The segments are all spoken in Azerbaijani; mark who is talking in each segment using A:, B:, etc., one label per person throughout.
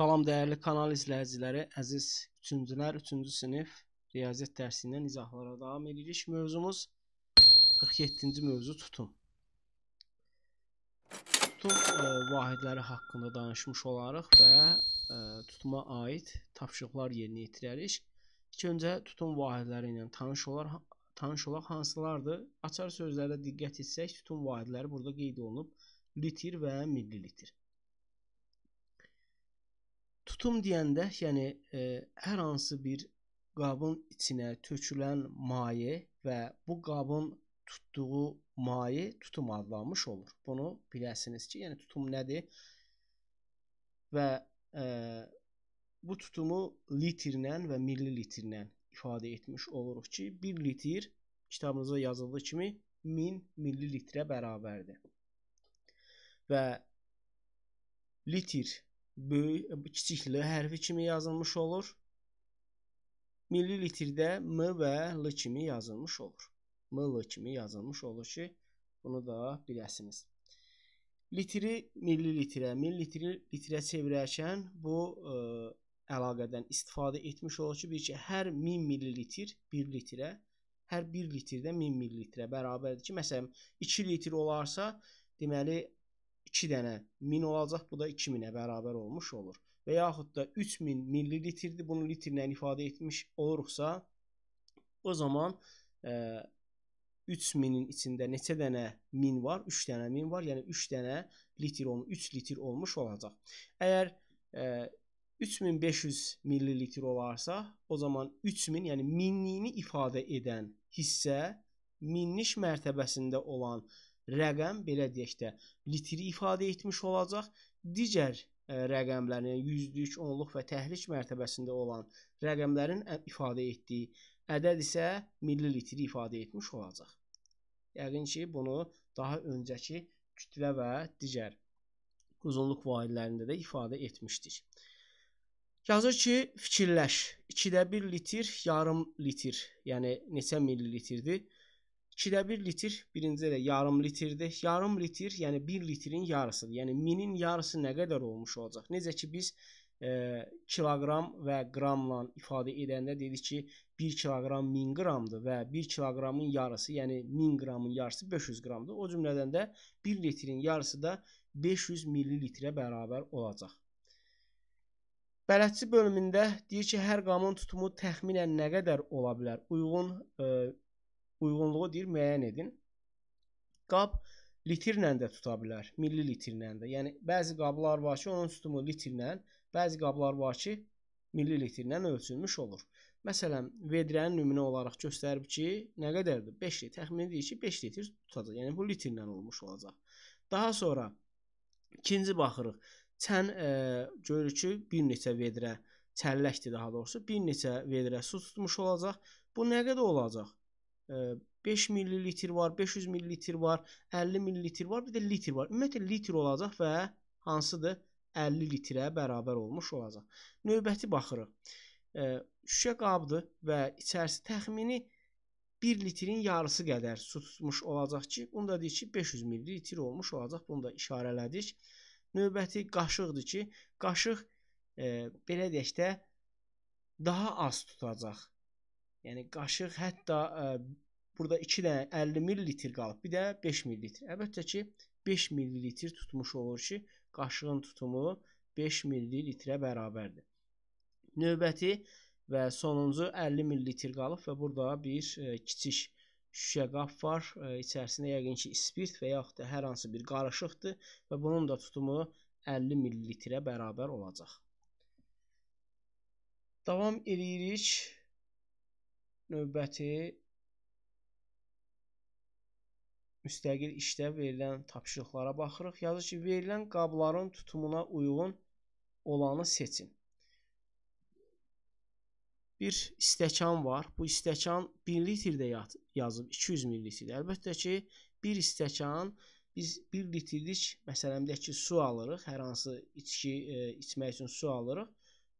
A: Salam dəyərli kanal izləyiciləri, əziz 3-cülər, 3-cü sinif riyaziyyat dərsindən izahlara davam edirik. Mövzumuz 47-ci mövzu tutum. Tutum ə, e, vahidləri haqqında danışmış olaraq və ə, e, tutuma aid tapşırıqlar yerinə yetirərik. İlk öncə tutum vahidləri ilə tanış olar, tanış olaq hansılardır? Açar sözlərdə diqqət etsək, tutum vahidləri burada qeyd olunub litir və millilitir. Tutum deyəndə, yəni e, hər hansı bir qabın içinə tökülən maye və bu qabın tutduğu maye tutum adlanmış olur. Bunu biləsiniz ki, yəni tutum nədir? Və e, bu tutumu litrlə və milli litrlə ifadə etmiş oluruq ki, 1 litr kitabımızda yazıldığı kimi 1000 millilitrə bərabərdir. Və litr böyük kiçik L hərfi kimi yazılmış olur. Millilitrdə M və L kimi yazılmış olur. M, L kimi yazılmış olur ki, bunu da biləsiniz. Litri millilitrə, millilitri litrə çevirərkən bu ə, e, əlaqədən istifadə etmiş olur ki, bir ki, hər 1000 millilitr 1 litrə, hər 1 litrdə 1000 millilitrə bərabərdir ki, məsələn 2 litr olarsa, deməli 2 dənə 1000 olacaq. Bu da 2000-ə bərabər olmuş olur. Və yaxud da 3000 millilitrdir. Bunu litrlə ifadə etmiş oluruqsa, o zaman e, 3000-in içində neçə dənə 1000 var? 3 dənə 1000 var. Yəni 3 dənə litr olmuş, 3 litr olmuş olacaq. Əgər e, 3500 millilitr olarsa, o zaman 3000, yəni minliyini ifadə edən hissə minlik mərtəbəsində olan e, rəqəm belə deyək də litri ifadə etmiş olacaq. Digər e, rəqəmlərin yəni yüzlük, onluq və təhrik mərtəbəsində olan rəqəmlərin e, ifadə etdiyi ədəd isə millilitri ifadə etmiş olacaq. Yəqin ki, bunu daha öncəki kütlə və digər uzunluq vahiələrində də ifadə etmişdik. Yazır ki, fikirləş. 2-də 1 litr, yarım litr, yəni neçə millilitrdir? 2-də 1 litr birinci də yarım litrdir. Yarım litr, yəni 1 litrin yarısıdır. Yəni minin yarısı nə qədər olmuş olacaq? Necə ki biz e, kiloqram və qramla ifadə edəndə dedik ki, 1 kiloqram 1000 qramdır və 1 kiloqramın yarısı, yəni 1000 qramın yarısı 500 qramdır. O cümlədən də 1 litrin yarısı da 500 millilitrə bərabər olacaq. Bələdçi bölümündə deyir ki, hər qamın tutumu təxminən nə qədər ola bilər? Uyğun e, uyğunluğu deyir müəyyən edin. Qab litrlə də tuta bilər, milli litrlə də. Yəni bəzi qablar var ki, onun sütumu litrlə, bəzi qablar var ki, milli litrlə ölçülmüş olur. Məsələn, vedrənin nümunə olaraq göstərib ki, nə qədərdir? 5 litr. Təxmin edirik ki, 5 litr tutacaq. Yəni bu litrlə olmuş olacaq. Daha sonra ikinci baxırıq. Çən e, görürük ki, bir neçə vedrə çəlləkdir daha doğrusu. Bir neçə vedrə su tutmuş olacaq. Bu nə qədər olacaq? 5 milli litr var, 500 milli litr var, 50 milli litr var, bir də litr var. Ümumiyyətlə litr olacaq və hansıdır? 50 litrə bərabər olmuş olacaq. Növbəti baxırıq. Şüşə qabdır və içərisi təxmini 1 litrin yarısı qədər su tutmuş olacaq ki, bunu da deyir ki, 500 milli litr olmuş olacaq. Bunu da işarələdik. Növbəti qaşıqdır ki, qaşıq e, belə deyək də daha az tutacaq. Yəni qaşıq hətta ə, e, burada 2 dənə 50 ml qalıb, bir də 5 ml. Əlbəttə ki, 5 ml tutmuş olur ki, qaşığın tutumu 5 ml-ə bərabərdir. Növbəti və sonuncu 50 ml qalıb və burada bir ə, e, kiçik şüşə qap var. Ə, e, içərisində yəqin ki, spirt və yaxud da hər hansı bir qarışıqdır və bunun da tutumu 50 ml-ə bərabər olacaq. Davam edirik növbəti müstəqil işdə verilən tapşırıqlara baxırıq. Yazır ki, verilən qabların tutumuna uyğun olanı seçin. Bir stəkan var. Bu stəkan 1 litrdə yazıb 200 ml. Əlbəttə ki, bir stəkan biz 1 litrlik məsələmdəki su alırıq, hər hansı içki e, içmək üçün su alırıq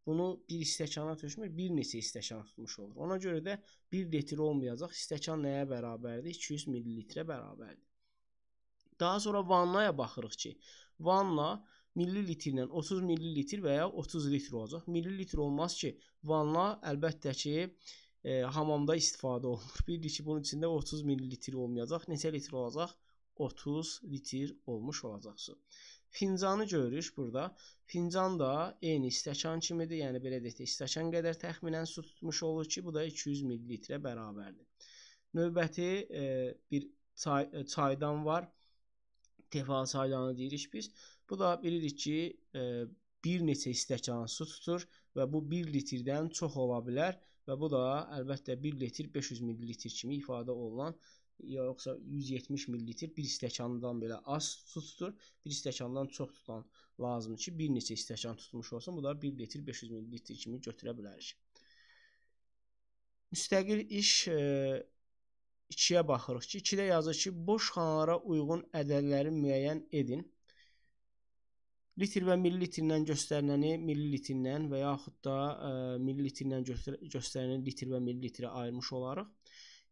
A: bunu bir istəkana tökmür, bir neçə istəkan tutmuş olur. Ona görə də 1 litr olmayacaq. İstəkan nəyə bərabərdir? 200 ml-ə bərabərdir. Daha sonra vannaya baxırıq ki, vanna millilitrlə 30 millilitr və ya 30 litr olacaq. Millilitr olmaz ki, vanna əlbəttə ki, e, hamamda istifadə olunur. Bilirik ki, bunun içində 30 millilitr olmayacaq. Neçə litr olacaq? 30 litr olmuş olacaq su. Fincanı görürük burada. Fincan da eyni stəkan kimidir. Yəni belə deyək, stəkan qədər təxminən su tutmuş olur ki, bu da 200 ml-ə bərabərdir. Növbəti e, bir çay, e, çaydan var. Tefa çaydanı deyirik biz. Bu da bilirik ki, e, bir neçə stəkan su tutur və bu 1 litrdən çox ola bilər və bu da əlbəttə 1 litr 500 ml kimi ifadə olunan yoxsa 170 ml bir stəkandan belə az su tutur, bir stəkandan çox tutan lazımdır ki, bir neçə stəkan tutmuş olsun. Bu da 1 litr 500 ml kimi götürə bilərik. Müstəqil iş 2-yə e, baxırıq ki, 2-də yazır ki, boş xanalara uyğun ədədləri müəyyən edin. Litr və millilitrindən göstəriləni millilitrindən və yaxud da ə, e, millilitrindən göstəriləni litr və millilitrə ayırmış olaraq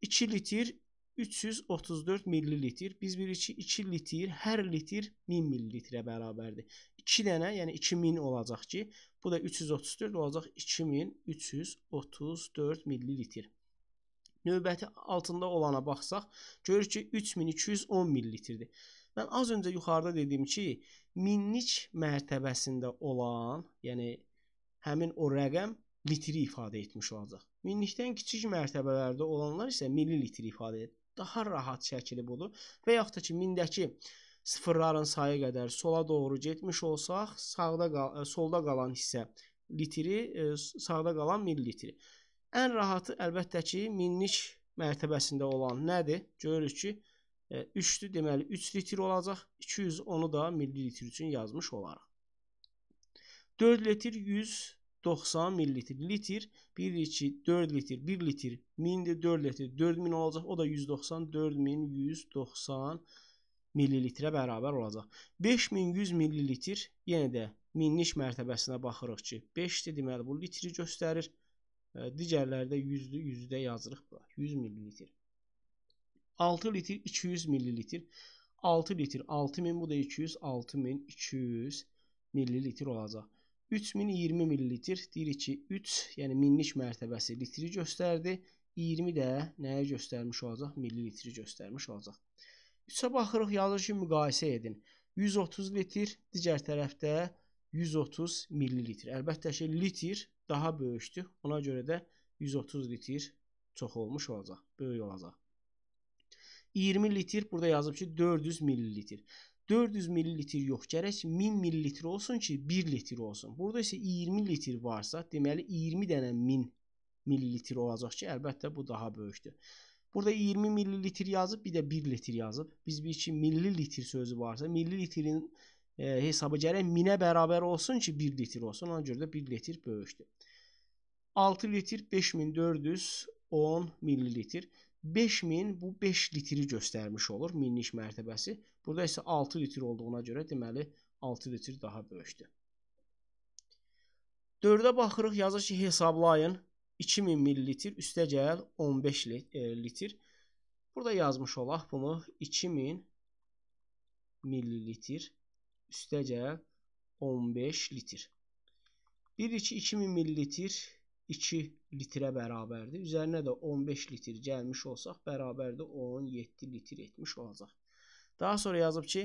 A: 2 litr 334 millilitr. Biz bilirik ki 2 litr, hər litr 1000 millilitrə bərabərdir. 2 dənə, yəni 2000 olacaq ki, bu da 334 olacaq 2334 millilitr. Növbəti altında olana baxsaq, görürük ki 3210 millilitrdir. Mən az öncə yuxarıda dedim ki, minlik mərtəbəsində olan, yəni həmin o rəqəm litri ifadə etmiş olacaq. Minlikdən kiçik mərtəbələrdə olanlar isə millilitri ifadə edir daha rahat şəkili budur. Və yaxud da ki, mindəki sıfırların sayı qədər sola doğru getmiş olsaq, sağda qal e, solda qalan hissə litri, e, sağda qalan millilitri. Ən rahatı əlbəttə ki, minlik mərtəbəsində olan nədir? Görürük ki, 3-dür, e, deməli 3 litr olacaq. 210-u da millilitr üçün yazmış olaraq. 4 litr 100 90 ml litir 1 2 4 litir 1 litir 1000-dir 4 litir 4000 olacaq. O da 190 4190 millilitrə bərabər olacaq. 5100 millilitr yenə də minlik mərtəbəsinə baxırıq ki, 5-dir, deməli bu litri göstərir. E, Digərlərdə 100-dür, 100-də yazırıq bura. 100 millilitr. 6 litr 200 millilitr. 6 litr 6000 bu da 200 6200 millilitr olacaq. 3020 millilitr deyirik ki, 3, yəni minlik mərtəbəsi litri göstərdi. 20 də nəyi göstərmiş olacaq? Millilitri göstərmiş olacaq. 3-ə baxırıq, yazır ki, müqayisə edin. 130 litr, digər tərəfdə 130 millilitr. Əlbəttə ki, litr daha böyükdür. Ona görə də 130 litr çox olmuş olacaq, böyük olacaq. 20 litr burada yazıb ki, 400 millilitr. 400 mililitre yox, gərək 1000 mililitre olsun ki, 1 litr olsun. Burada isə 20 litr varsa, deməli 20 dənə 1000 mililitre olacaq ki, əlbəttə bu daha böyükdür. Burada 20 mililitre yazıb, bir də 1 litr yazıb. Biz bir ki, millilitr sözü varsa, millilitrin e, hesabı gərək 1000-ə bərabər olsun ki, 1 litr olsun. Ona görə də 1 litr böyükdür. 6 litr 5410 millilitr. 5000 bu 5 litri göstərmiş olur minlik mərtəbəsi. Burada isə 6 litr olduğuna görə deməli 6 litr daha böyükdür. 4-ə baxırıq, yazır ki, hesablayın 2000 millilitr üstə gəl 15 e, litr. Burada yazmış olaq bunu 2000 millilitr üstə gəl 15 litr. 1 2 2000 millilitr 2 litrə bərabərdir. Üzərinə də 15 litr gəlmiş olsaq, bərabərdir 17 litr etmiş olacaq. Daha sonra yazıb ki,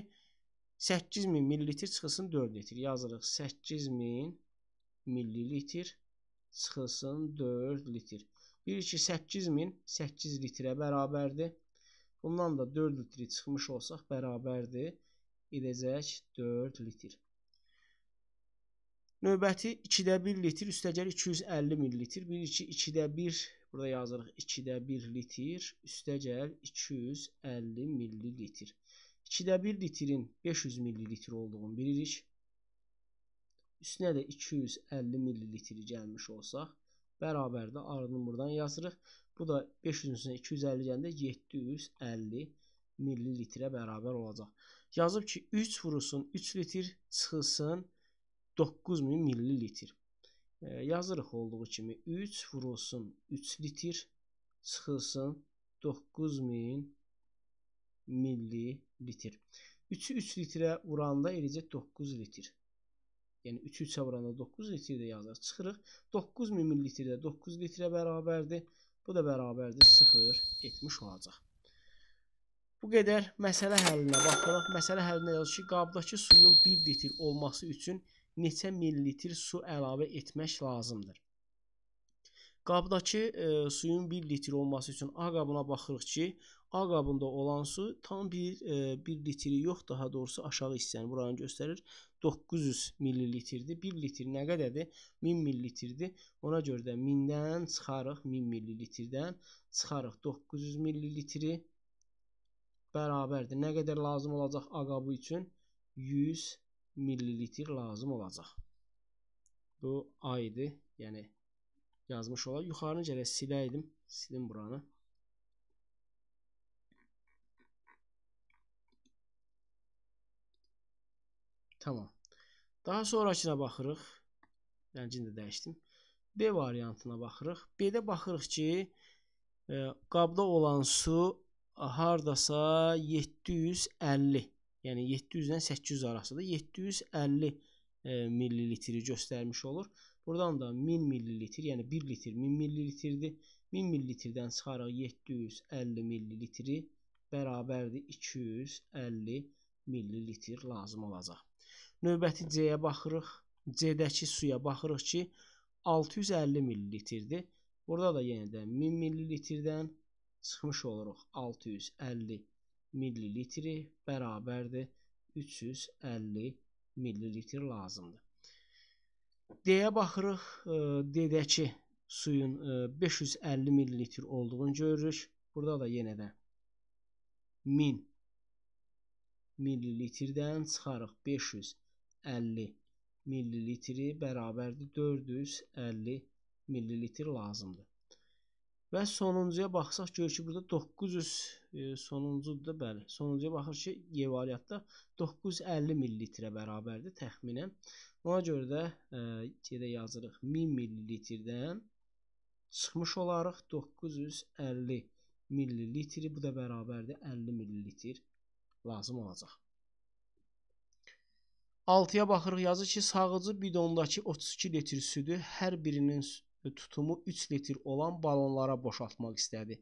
A: 8000 millilitr çıxılsın 4 litr. Yazırıq 8000 millilitr çıxılsın 4 litr. Bilirik ki, 8000 8 litrə bərabərdir. Bundan da 4 litri çıxmış olsaq, bərabərdir edəcək 4 litr. Növbəti 2-də 1 litr üstəgəl 250 ml. 1 2 2-də 1 burada yazırıq 2-də 1 litr üstəgəl 250 ml. 2-də 1 litrin 500 ml olduğunu bilirik. Üstünə də 250 ml gəlmiş olsaq, bərabərdə arını buradan yazırıq. Bu da 500-ün üstünə 250 gəndə 750 ml-ə bərabər olacaq. Yazıb ki, 3 vurusun 3 litr çıxılsın 9000 millilitr. Yazırıq olduğu kimi 3 vurulsun 3 litr çıxılsın 9000 millilitr. 3-ü 3 litrə vuranda eləcək 9 litr. Yəni 3-ü 3-ə vuranda 9 litr də yazır. Çıxırıq. 9000 millilitr də 9 litrə bərabərdir. Bu da bərabərdir 0 etmiş olacaq. Bu qədər məsələ həllinə baxırıq. Məsələ həllinə yazılır ki, qabdakı suyun 1 litr olması üçün 1 neçə millilitr su əlavə etmək lazımdır. Qabdakı e, suyun 1 litr olması üçün A qabına baxırıq ki, A qabında olan su tam 1 e, 1 litri yox, daha doğrusu aşağı hissəni buranı göstərir. 900 millilitrdir. 1 litr nə qədərdir? 1000 millilitrdir. Ona görə də 1000-dən çıxarıq, 1000 millilitrdən çıxarıq 900 millilitri bərabərdir. Nə qədər lazım olacaq A qabı üçün? 100 millilitr lazım olacaq. Bu A idi. Yəni yazmış olar. Yuxarını gələk siləydim. Silim buranı. Tamam. Daha sonrakına baxırıq. Rəngini də dəyişdim. B variantına baxırıq. B-də baxırıq ki, e, qabda olan su hardasa 750 yəni 700-dən 800 arasıdır. 750 e, millilitri göstərmiş olur. Buradan da 1000 millilitr, yəni 1 litr 1000 millilitrdir. 1000 millilitrdən çıxaraq 750 millilitri bərabərdir 250 millilitr lazım olacaq. Növbəti C-yə baxırıq. C-dəki suya baxırıq ki, 650 millilitrdir. Burada da yenə də 1000 millilitrdən çıxmış oluruq 650 millilitri bərabərdir 350 millilitr lazımdır. D-yə baxırıq. E, D-dəki suyun 550 e, millilitr olduğunu görürük. Burada da yenə də 1000 millilitrdən çıxarıq 550 millilitri bərabərdir 450 millilitr lazımdır. Və sonuncuya baxsaq görür ki, burada 900 e, sonuncudur da bəli. Sonuncuya baxır ki, yevalyatda 950 ml-ə bərabərdir təxminən. Ona görə də e, gedə yazırıq 1000 ml-dən çıxmış olaraq 950 ml, bu da bərabərdir 50 ml lazım olacaq. 6-ya baxırıq, yazır ki, sağıcı bidondakı 32 litr südü hər birinin tutumu 3 litr olan balonlara boşaltmaq istədi.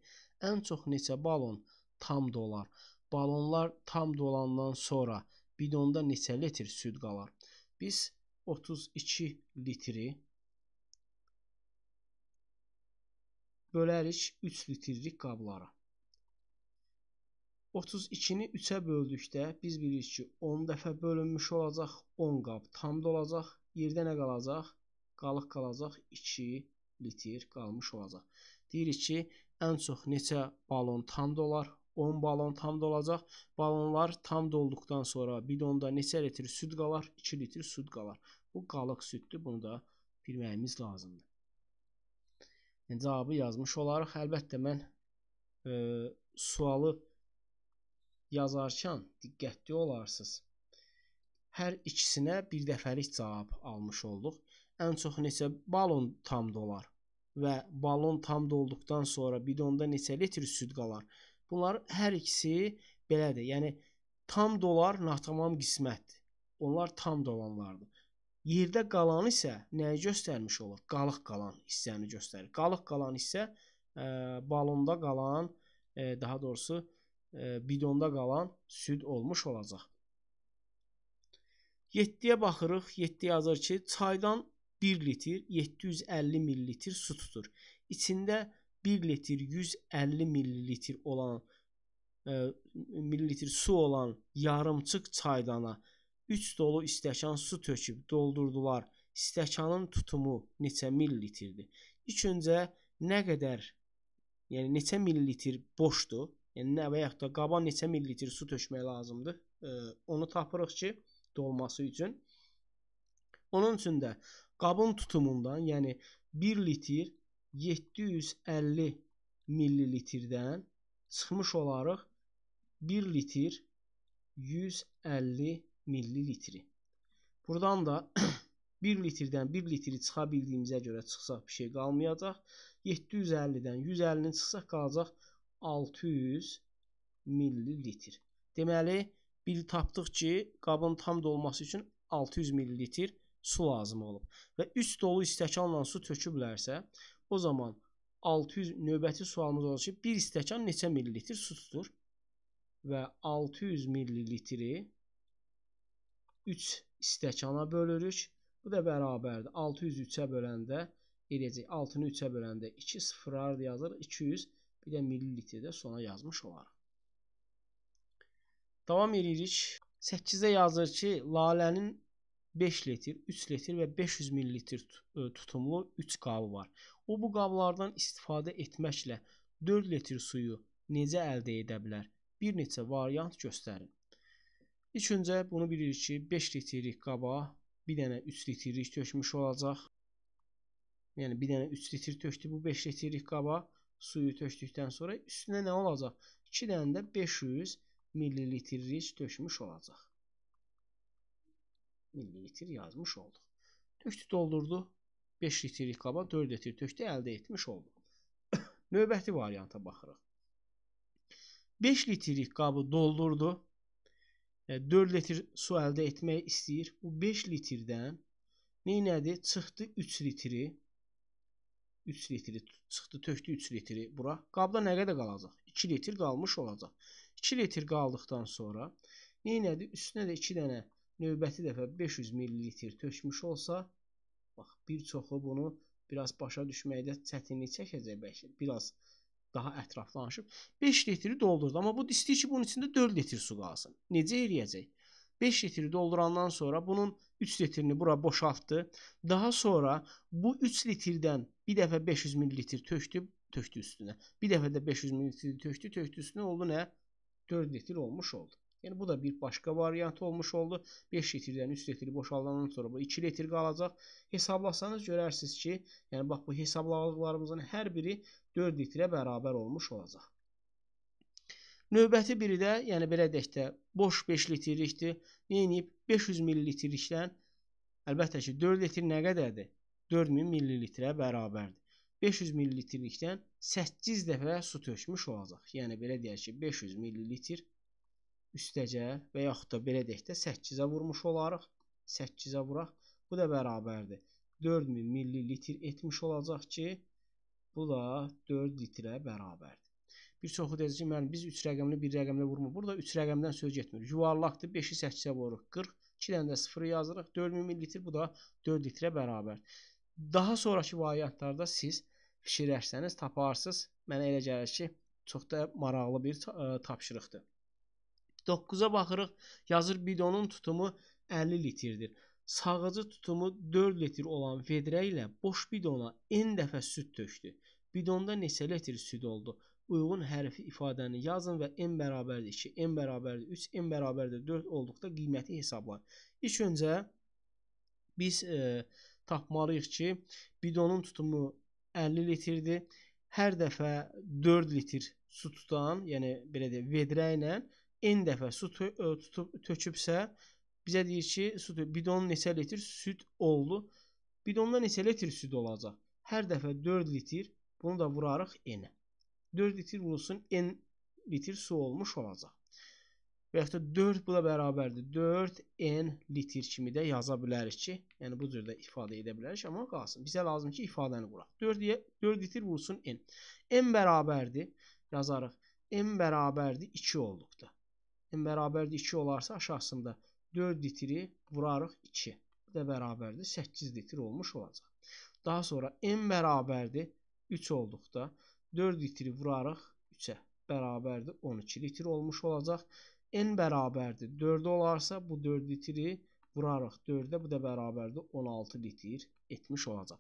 A: Ən çox neçə balon tam dolar? Balonlar tam dolandan sonra bidonda neçə litr süd qalar? Biz 32 litri bölərik 3 litrlik qablara. 32-ni 3-ə böldükdə biz bilirik ki, 10 dəfə bölünmüş olacaq, 10 qab tam dolacaq. Yerdə nə qalacaq? qalıq qalacaq 2 litr qalmış olacaq. Deyirik ki, ən çox neçə balon tam dolar? 10 balon tam dolacaq. Balonlar tam dolduqdan sonra bidonda neçə litr süd qalar? 2 litr süd qalar. Bu qalıq süddür. Bunu da bilməyimiz lazımdır. Yəni cavabı yazmış olaraq. Əlbəttə mən e, sualı yazarkən diqqətli olarsınız. Hər ikisinə bir dəfəlik cavab almış olduq ən çox neçə balon tam dolar və balon tam dolduqdan sonra bidonda neçə litr süd qalar? Bunlar hər ikisi belədir. Yəni tam dolar natamam qismətdir. Onlar tam dolanlardır. Yerdə qalan isə nəyi göstərmiş olur? Qalıq qalan hissəni göstərir. Qalıq qalan isə e, balonda qalan, e, daha doğrusu e, bidonda qalan süd olmuş olacaq. 7-yə baxırıq. 7 yazır ki, çaydan 1 litr 750 millilitr su tutur. İçində 1 litr 150 millilitr olan e, millilitr su olan yarımçıq çaydana 3 dolu istəkan su töküb doldurdular. Stəkanın tutumu neçə millilitrdir? İlk öncə nə qədər, yəni neçə millilitr boşdur? Yəni nə və yaxud da qaba neçə millilitr su tökmək lazımdır? E, onu tapırıq ki, dolması üçün. Onun üçün də Qabın tutumundan, yəni 1 litr 750 millilitrdən çıxmış olaraq 1 litr 150 millilitri. Buradan da 1 litrdən 1 litri çıxa bildiyimizə görə çıxsaq bir şey qalmayacaq. 750-dən 150-ni çıxsaq qalacaq 600 millilitr. Deməli, bir tapdıq ki, qabın tam dolması üçün 600 millilitr su lazım olub və 3 dolu stəkanla su töküblərsə, o zaman 600 növbəti sualımız olacaq ki, bir stəkan neçə millilitr su tutur? Və 600 millilitri 3 stəkana bölürük. Bu da bərabərdir. 600 3-ə böləndə eləyəcək. 6-nı 3-ə böləndə 2 sıfırlar yazır. 200 bir də millilitri də sona yazmış olarıq. Davam edirik. 8-də yazır ki, Lalənin 5 litr, 3 litr və 500 ml e, tutumlu 3 qabı var. O bu qablardan istifadə etməklə 4 litr suyu necə əldə edə bilər? Bir neçə variant göstərin. İlk öncə bunu bilirik ki, 5 litrlik qaba bir dənə 3 litrlik tökmüş olacaq. Yəni bir dənə 3 litr tökdü bu 5 litrlik qaba suyu tökdükdən sonra üstünə nə olacaq? 2 dənə də 500 ml tökmüş olacaq milli litir yazmış oldu. Töktü doldurdu. 5 litrlik qaba 4 litr töktü əldə etmiş oldu. Növbəti varianta baxırıq. 5 litrlik qabı doldurdu. 4 e, litr su əldə etmək istəyir. Bu 5 litrdən neynədi? Çıxdı 3 litri. 3 litri çıxdı, tökdü 3 litri bura. Qabda nə qədər qalacaq? 2 litr qalmış olacaq. 2 litr qaldıqdan sonra neynədi? Üstünə də 2 dənə növbəti dəfə 500 ml tökmüş olsa, bax bir çoxu bunu biraz başa düşməkdə çətinlik çəkəcək bəlkə. Biraz daha ətraflanışıb 5 litri doldurdu, amma bu istəyir ki, bunun içində 4 litr su qalsın. Necə eləyəcək? 5 litri doldurandan sonra bunun 3 litrini bura boşaltdı. Daha sonra bu 3 litrdən bir dəfə 500 ml tökdü, tökdü üstünə. Bir dəfə də 500 ml tökdü, tökdü üstünə oldu nə? 4 litr olmuş oldu. Yəni bu da bir başqa variant olmuş oldu. 5 litrdən 3 litri boşaldandan sonra bu 2 litr qalacaq. Hesablasanız görərsiniz ki, yəni bax bu hesabladıqlarımızın hər biri 4 litrə bərabər olmuş olacaq. Növbəti biri də, yəni belə deyək də, boş 5 litrlikdir. Neyinib? 500 millilitrlikdən əlbəttə ki, 4 litr nə qədərdir? 4000 millilitrə bərabərdir. 500 millilitrlikdən 8 dəfə su tökmüş olacaq. Yəni belə deyək ki, 500 millilitr üstəcə və yaxud da belə deyək də 8-ə vurmuş olarıq. 8-ə vuraq. Bu da bərabərdir. 4000 milli litr etmiş olacaq ki, bu da 4 litrə bərabərdir. Bir çoxu deyir ki, mən biz 3 rəqəmli bir rəqəmlə vurmuruq. Burada 3 rəqəmdən söz getmir. Yuvarlaqdır. 5-i 8-ə vururuq. 40. 2 dənə də 0 yazırıq. 4000 milli litr bu da 4 litrə bərabərdir. Daha sonrakı variantlarda siz fikirləşsəniz taparsınız. Mənə elə gəlir ki, çox da maraqlı bir e, tapşırıqdır. 9-a baxırıq. Yazır bidonun tutumu 50 litrdir. Sağıcı tutumu 4 litr olan vedrə ilə boş bidona n dəfə süd tökdü. Bidonda neçə litr süd oldu? Uyğun hərfi ifadəni yazın və n bərabərdir 2, n bərabərdir 3, n bərabərdir 4 olduqda qiyməti hesablayın. İlk öncə biz e, tapmalıyıq ki, bidonun tutumu 50 litrdir. Hər dəfə 4 litr su tutan, yəni belə deyək, vedrə ilə n dəfə su e, tutub tökübsə, bizə deyir ki, su bidon neçə litr süd oldu? Bidonda neçə litr süd olacaq? Hər dəfə 4 litr, bunu da vurarıq n-ə. 4 litr vurulsun, n litr su olmuş olacaq. Və yaxud da 4 buna bərabərdir. 4n litr kimi də yaza bilərik ki, yəni bu cür də ifadə edə bilərik, amma qalsın. Bizə lazım ki, ifadəni quraq. 4, 4 litr vurulsun n. n bərabərdir, yazarıq. n bərabərdir 2 olduqda bərabərdir 2 olarsa aşağısında 4 litri vurarıq 2 də bərabərdir 8 litr olmuş olacaq. Daha sonra n bərabərdir 3 olduqda 4 litri vurarıq 3-ə bərabərdir 12 litr olmuş olacaq. n bərabərdir 4 olarsa bu 4 litri vurarıq 4-də bu da bərabərdir 16 litr etmiş olacaq.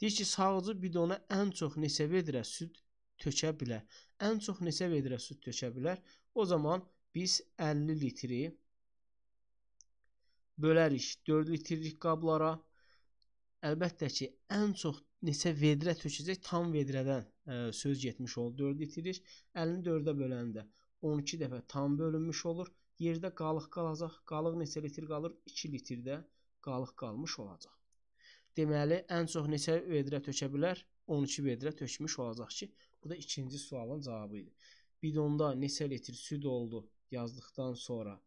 A: Deyir ki, sağıcı bidona ən çox neçə vedrə süd tökə bilər? Ən çox neçə vedrə süd tökə bilər? O zaman biz 50 litri bölərik 4 litrlik qablara. Əlbəttə ki, ən çox neçə vedrə tökəcək tam vedrədən ə, e, söz getmiş olur. 4 litr 50-ni 4-ə böləndə 12 dəfə tam bölünmüş olur. Yerdə qalıq qalacaq. Qalıq neçə litr qalır? 2 litrdə qalıq qalmış olacaq. Deməli, ən çox neçə vedrə tökə bilər? 12 vedrə tökmüş olacaq ki, bu da ikinci sualın cavabı idi. Bidonda neçə litr süd oldu? yazdıqdan sonra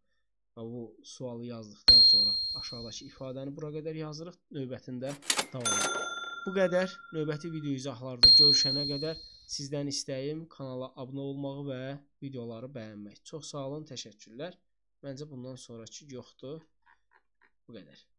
A: bu sualı yazdıqdan sonra aşağıdakı ifadəni bura qədər yazırıq. Növbətində davam edirik. Bu qədər növbəti video izahlarda görüşənə qədər sizdən istəyim kanala abunə olmağı və videoları bəyənmək. Çox sağ olun, təşəkkürlər. Məncə bundan sonrakı yoxdur. Bu qədər.